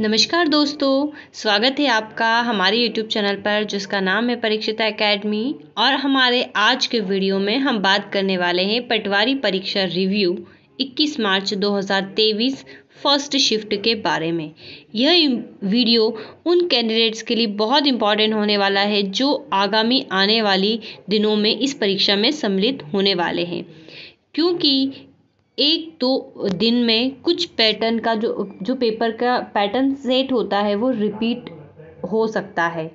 नमस्कार दोस्तों स्वागत है आपका हमारे YouTube चैनल पर जिसका नाम है परीक्षिता एकेडमी और हमारे आज के वीडियो में हम बात करने वाले हैं पटवारी परीक्षा रिव्यू 21 मार्च 2023 फर्स्ट शिफ्ट के बारे में यह वीडियो उन कैंडिडेट्स के लिए बहुत इम्पॉर्टेंट होने वाला है जो आगामी आने वाली दिनों में इस परीक्षा में सम्मिलित होने वाले हैं क्योंकि एक दो दिन में कुछ पैटर्न का जो जो पेपर का पैटर्न सेट होता है वो रिपीट हो सकता है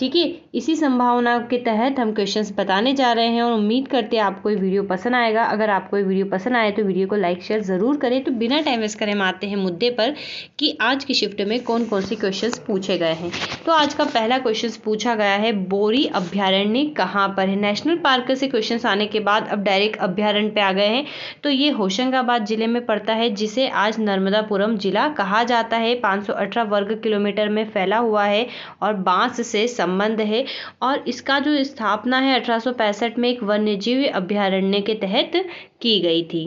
ठीक है इसी संभावना के तहत हम क्वेश्चंस बताने जा रहे हैं और उम्मीद करते हैं आपको ये वीडियो पसंद आएगा अगर आपको ये वीडियो पसंद आए तो वीडियो को लाइक शेयर ज़रूर करें तो बिना टाइम वेस्ट करें हम आते हैं मुद्दे पर कि आज की शिफ्ट में कौन कौन से क्वेश्चन पूछे गए हैं तो आज का पहला क्वेश्चन पूछा गया है बोरी अभ्यारण्य कहाँ पर है नेशनल पार्क से क्वेश्चन आने के बाद अब डायरेक्ट अभ्यारण्य पे आ गए हैं तो ये होशंगाबाद जिले में पड़ता है जिसे आज नर्मदापुरम जिला कहा जाता है पाँच वर्ग किलोमीटर में फैला हुआ है और बांस से सम संबंध है और इसका जो स्थापना है अठारह में एक वन्यजीव अभ्यारण्य के तहत की गई थी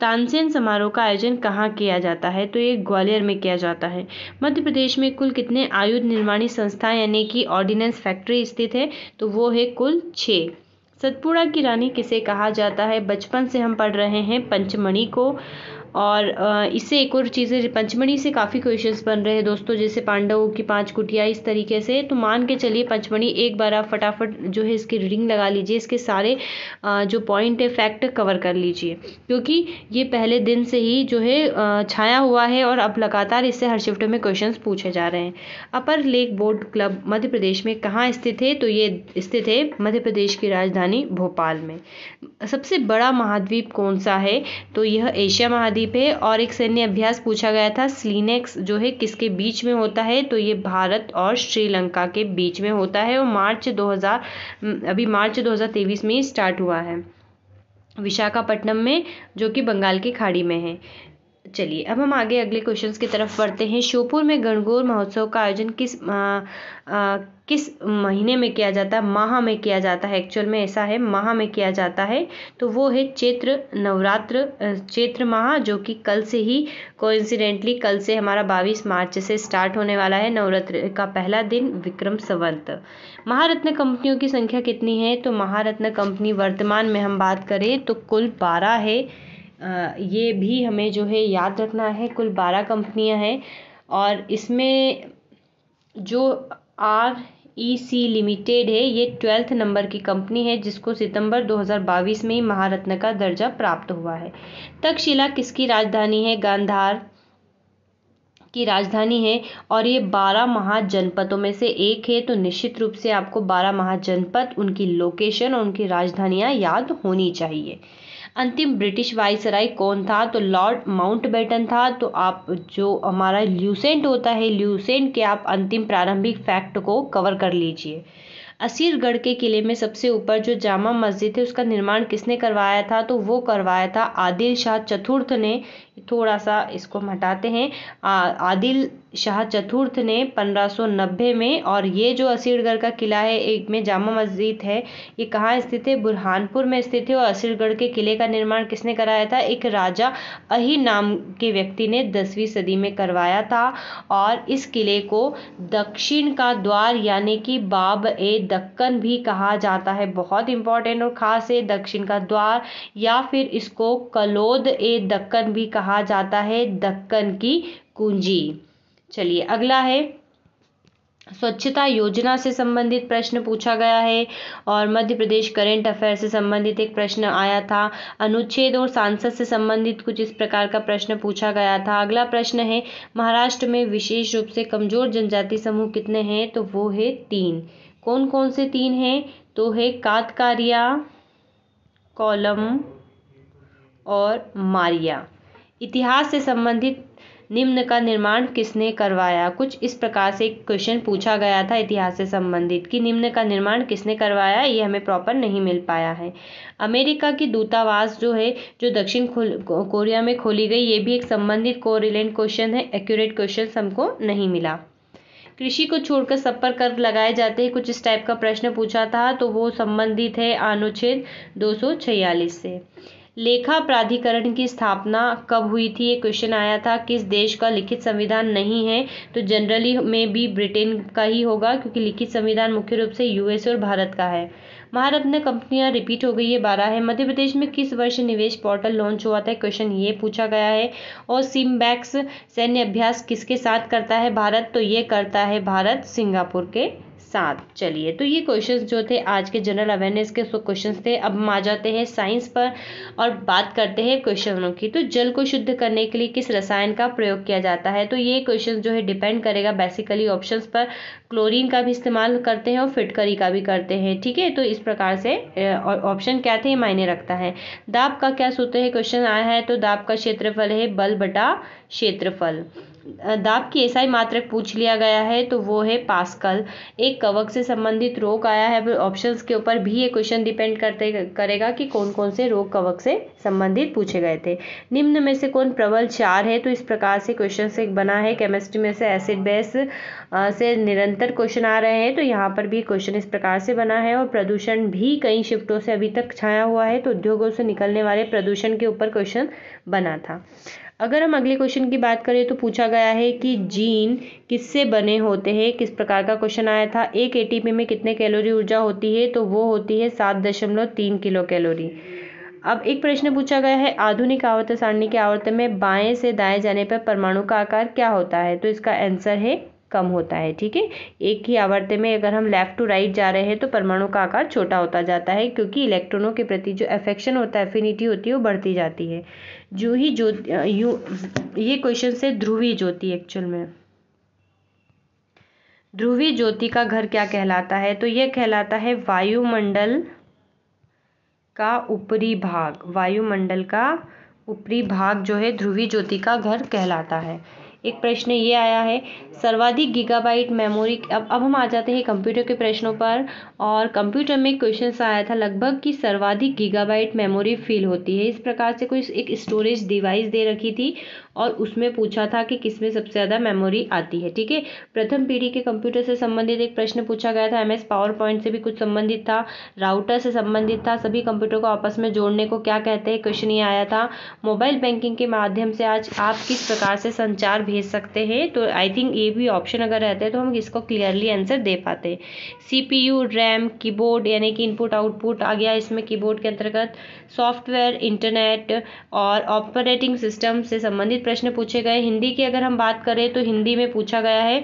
तानसेन समारोह का आयोजन कहाँ किया जाता है तो ये ग्वालियर में किया जाता है मध्य प्रदेश में कुल कितने आयुध निर्माणी संस्था यानी कि ऑर्डिनेंस फैक्ट्री स्थित है तो वो है कुल छः सतपुड़ा की रानी किसे कहा जाता है बचपन से हम पढ़ रहे हैं पंचमणि को और इससे एक और चीज़ है पंचमणी से काफ़ी क्वेश्चंस बन रहे हैं दोस्तों जैसे पांडवों की पांच कुटिया इस तरीके से तो मान के चलिए पंचमणी एक बार आप फटाफट जो है इसकी रीडिंग लगा लीजिए इसके सारे जो पॉइंट है फैक्ट कवर कर लीजिए क्योंकि ये पहले दिन से ही जो है छाया हुआ है और अब लगातार इससे हर शिफ्ट में क्वेश्चन पूछे जा रहे हैं upper lake board club Madhya Pradesh में कहाँ स्थित है तो ये स्थित है मध्य प्रदेश की राजधानी भोपाल में सबसे बड़ा महाद्वीप कौन सा है तो यह एशिया महाद्वीप द्वीप है और एक सैन्य अभ्यास पूछा गया था स्लीनेक्स जो है किसके बीच में होता है तो ये भारत और श्रीलंका के बीच में होता है और मार्च 2000 अभी मार्च 2023 में स्टार्ट हुआ है विशाखापट्टनम में जो कि बंगाल की खाड़ी में है चलिए अब हम आगे अगले क्वेश्चन की तरफ बढ़ते हैं श्योपुर में गणगौर महोत्सव का आयोजन किस आ, आ, किस महीने में किया जाता है माह में किया जाता है एक्चुअल में ऐसा है माह में किया जाता है तो वो है चैत्र नवरात्र चैत्र माह जो कि कल से ही कोइंसिडेंटली कल से हमारा बाईस मार्च से स्टार्ट होने वाला है नवरात्र का पहला दिन विक्रम संवंत महारत्न कंपनियों की संख्या कितनी है तो महारत्न कंपनी वर्तमान में हम बात करें तो कुल बारह है ये भी हमें जो है याद रखना है कुल बारह कंपनियाँ हैं और इसमें जो आर ई सी लिमिटेड है ये ट्वेल्थ नंबर की कंपनी है जिसको सितंबर 2022 में ही महारत्न का दर्जा प्राप्त हुआ है तक्षशिला किसकी राजधानी है गांधार की राजधानी है और ये बारह महाजनपदों में से एक है तो निश्चित रूप से आपको बारह महाजनपद उनकी लोकेशन और उनकी राजधानियाँ याद होनी चाहिए अंतिम ब्रिटिश वाइसराय कौन था तो लॉर्ड माउंटबेटन था तो आप जो हमारा ल्यूसेंट होता है ल्यूसेंट के आप अंतिम प्रारंभिक फैक्ट को कवर कर लीजिए असीरगढ़ के किले में सबसे ऊपर जो जामा मस्जिद है उसका निर्माण किसने करवाया था तो वो करवाया था आदिल शाह चतुर्थ ने थोड़ा सा इसको हटाते हैं आदिल शाह चतुर्थ ने 1590 में और ये जो असीरगढ़ का किला है एक में जामा मस्जिद है ये कहाँ स्थित है बुरहानपुर में स्थित है और असीरगढ़ के किले का निर्माण किसने कराया था एक राजा अही नाम के व्यक्ति ने दसवीं सदी में करवाया था और इस किले को दक्षिण का द्वार यानी कि बाब ए दक्कन भी कहा जाता है बहुत इंपॉर्टेंट और ख़ास है दक्षिण का द्वार या फिर इसको कलोद ए दक्कन भी कहा जाता है दक्कन की कुंजी चलिए अगला है स्वच्छता योजना से संबंधित प्रश्न पूछा गया है और मध्य प्रदेश करेंट अफेयर से संबंधित एक प्रश्न आया था अनुच्छेद और सांसद से संबंधित कुछ इस प्रकार का प्रश्न पूछा गया था अगला प्रश्न है महाराष्ट्र में विशेष रूप से कमजोर जनजाति समूह कितने हैं तो वो है तीन कौन कौन से तीन हैं तो है कातकारिया कॉलम और मारिया इतिहास से संबंधित निम्न का निर्माण किसने करवाया कुछ इस प्रकार से एक क्वेश्चन पूछा गया था इतिहास से संबंधित कि निम्न का निर्माण किसने करवाया ये हमें प्रॉपर नहीं मिल पाया है अमेरिका की दूतावास जो है जो दक्षिण कोरिया में खोली गई ये भी एक संबंधित कोरिलेंट क्वेश्चन है एक्यूरेट क्वेश्चन हमको नहीं मिला कृषि को छोड़कर सब पर कर लगाए जाते हैं कुछ इस टाइप का प्रश्न पूछा था तो वो संबंधित है अनुच्छेद दो से लेखा प्राधिकरण की स्थापना कब हुई थी ये क्वेश्चन आया था किस देश का लिखित संविधान नहीं है तो जनरली में भी ब्रिटेन का ही होगा क्योंकि लिखित संविधान मुख्य रूप से यूएस और भारत का है महारत्न कंपनियां रिपीट हो गई है बारह है मध्य प्रदेश में किस वर्ष निवेश पोर्टल लॉन्च हुआ था क्वेश्चन ये पूछा गया है और सिमबैक्स सैन्य अभ्यास किसके साथ करता है भारत तो ये करता है भारत सिंगापुर के सात चलिए तो ये क्वेश्चंस जो थे आज के जनरल अवेयरनेस के क्वेश्चंस थे अब हम आ जाते हैं साइंस पर और बात करते हैं क्वेश्चनों की तो जल को शुद्ध करने के लिए किस रसायन का प्रयोग किया जाता है तो ये क्वेश्चन जो है डिपेंड करेगा बेसिकली ऑप्शन पर क्लोरीन का भी इस्तेमाल करते हैं और फिटकरी का भी करते हैं ठीक है तो इस प्रकार से ऑप्शन क्या थे मायने रखता है दाब का क्या सूत्र है क्वेश्चन आया है तो दाब का क्षेत्रफल है बल बटा क्षेत्रफल दाब की एसआई मात्रक पूछ लिया गया है तो वो है पास्कल एक कवक से संबंधित रोग आया है ऑप्शंस के ऊपर भी ये क्वेश्चन डिपेंड करते करेगा कि कौन कौन से रोग कवक से संबंधित पूछे गए थे निम्न में से कौन प्रबल चार है तो इस प्रकार से क्वेश्चन से बना है केमिस्ट्री में से एसिड बेस से निरंतर क्वेश्चन आ रहे हैं तो यहाँ पर भी क्वेश्चन इस प्रकार से बना है और प्रदूषण भी कई शिफ्टों से अभी तक छाया हुआ है तो उद्योगों से निकलने वाले प्रदूषण के ऊपर क्वेश्चन बना था अगर हम अगले क्वेश्चन की बात करें तो पूछा गया है कि जीन किससे बने होते हैं किस प्रकार का क्वेश्चन आया था एक एटीपी में कितने कैलोरी ऊर्जा होती है तो वो होती है सात दशमलव तीन किलो कैलोरी अब एक प्रश्न पूछा गया है आधुनिक आवर्त सारणी के आवर्त में बाएं से दाएं जाने पर परमाणु का आकार क्या होता है तो इसका आंसर है कम होता है ठीक है एक ही आवर्त में अगर हम लेफ़्ट टू राइट जा रहे हैं तो परमाणु का आकार छोटा होता जाता है क्योंकि इलेक्ट्रॉनों के प्रति जो अफेक्शन होता है एफिनिटी होती है वो बढ़ती जाती है जो ही जो यू ये क्वेश्चन से ध्रुवी ज्योति एक्चुअल में ध्रुवी ज्योति का घर क्या कहलाता है तो यह कहलाता है वायुमंडल का ऊपरी भाग वायुमंडल का ऊपरी भाग जो है ध्रुवी ज्योति का घर कहलाता है एक प्रश्न ये आया है सर्वाधिक गीगाबाइट मेमोरी अब अब हम आ जाते हैं कंप्यूटर के प्रश्नों पर और कंप्यूटर में क्वेश्चन आया था लगभग कि सर्वाधिक गीगाबाइट मेमोरी फिल होती है इस प्रकार से कोई एक स्टोरेज डिवाइस दे रखी थी और उसमें पूछा था कि किसमें सबसे ज़्यादा मेमोरी आती है ठीक है प्रथम पीढ़ी के कंप्यूटर से संबंधित एक प्रश्न पूछा गया था एम एस पावर पॉइंट से भी कुछ संबंधित था राउटर से संबंधित था सभी कंप्यूटर को आपस में जोड़ने को क्या कहते हैं क्वेश्चन ये आया था मोबाइल बैंकिंग के माध्यम से आज आप किस प्रकार से संचार भेज भेज सकते हैं तो आई थिंक ये भी ऑप्शन अगर रहता है तो हम इसको क्लियरली आंसर दे पाते हैं यू रैम कीबोर्ड यानी कि इनपुट आउटपुट आ गया इसमें कीबोर्ड के अंतर्गत सॉफ्टवेयर इंटरनेट और ऑपरेटिंग सिस्टम से संबंधित प्रश्न पूछे गए हिंदी की अगर हम बात करें तो हिंदी में पूछा गया है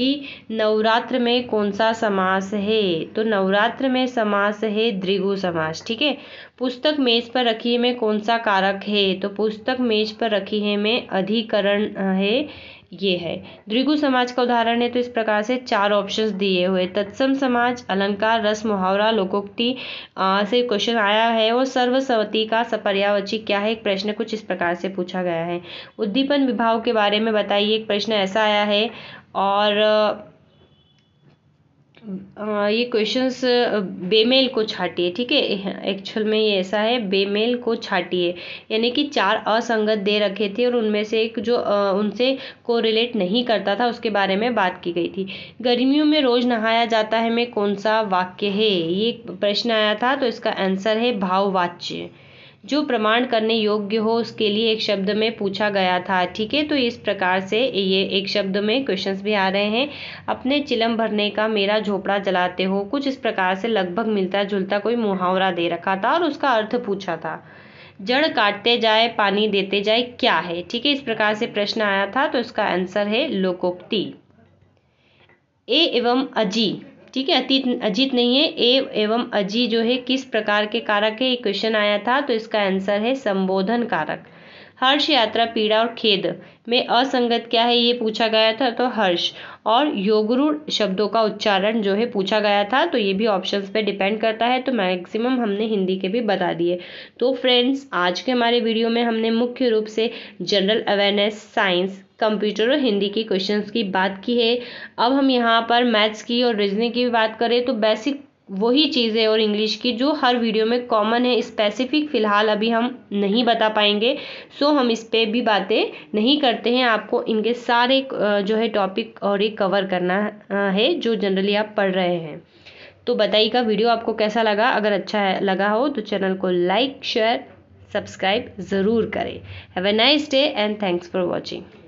कि नवरात्र में कौन सा समास है तो नवरात्र में समास है द्रिगु समास ठीक है पुस्तक मेज पर रखी है में कौन सा कारक है तो पुस्तक मेज पर रखी है में अधिकरण है ये है द्विगु समाज का उदाहरण है तो इस प्रकार से चार ऑप्शन दिए हुए तत्सम समाज अलंकार रस मुहावरा लोकोक्ति से क्वेश्चन आया है और सर्वसवती का सपर्यावची क्या है एक प्रश्न कुछ इस प्रकार से पूछा गया है उद्दीपन विभाव के बारे में बताइए एक प्रश्न ऐसा आया है और ये क्वेश्चंस बेमेल को छाटिए ठीक है एक्चुअल में ये ऐसा है बेमेल को छाटिए यानी कि चार असंगत दे रखे थे और उनमें से एक जो उनसे को रिलेट नहीं करता था उसके बारे में बात की गई थी गर्मियों में रोज़ नहाया जाता है में कौन सा वाक्य है ये प्रश्न आया था तो इसका आंसर है भाववाच्य जो प्रमाण करने योग्य हो उसके लिए एक शब्द में पूछा गया था ठीक है तो इस प्रकार से ये एक शब्द में क्वेश्चंस भी आ रहे हैं अपने चिलम भरने का मेरा झोपड़ा जलाते हो कुछ इस प्रकार से लगभग मिलता जुलता कोई मुहावरा दे रखा था और उसका अर्थ पूछा था जड़ काटते जाए पानी देते जाए क्या है ठीक है इस प्रकार से प्रश्न आया था तो इसका आंसर है लोकोक्ति ए एवं अजी ठीक है अतीत अजीत नहीं है ए एवं अजी जो है किस प्रकार के कारक है ये क्वेश्चन आया था तो इसका आंसर है संबोधन कारक हर्ष यात्रा पीड़ा और खेद में असंगत क्या है ये पूछा गया था तो हर्ष और योगुरु शब्दों का उच्चारण जो है पूछा गया था तो ये भी ऑप्शंस पे डिपेंड करता है तो मैक्सिमम हमने हिंदी के भी बता दिए तो फ्रेंड्स आज के हमारे वीडियो में हमने मुख्य रूप से जनरल अवेयरनेस साइंस कंप्यूटर और हिंदी के क्वेश्चंस की बात की है अब हम यहाँ पर मैथ्स की और रीजनिंग की भी बात करें तो बेसिक वही चीज़ें और इंग्लिश की जो हर वीडियो में कॉमन है स्पेसिफिक फ़िलहाल अभी हम नहीं बता पाएंगे सो हम इस पर भी बातें नहीं करते हैं आपको इनके सारे जो है टॉपिक और ये कवर करना है जो जनरली आप पढ़ रहे हैं तो बताइएगा वीडियो आपको कैसा लगा अगर अच्छा लगा हो तो चैनल को लाइक शेयर सब्सक्राइब ज़रूर करें have a nice day and thanks for watching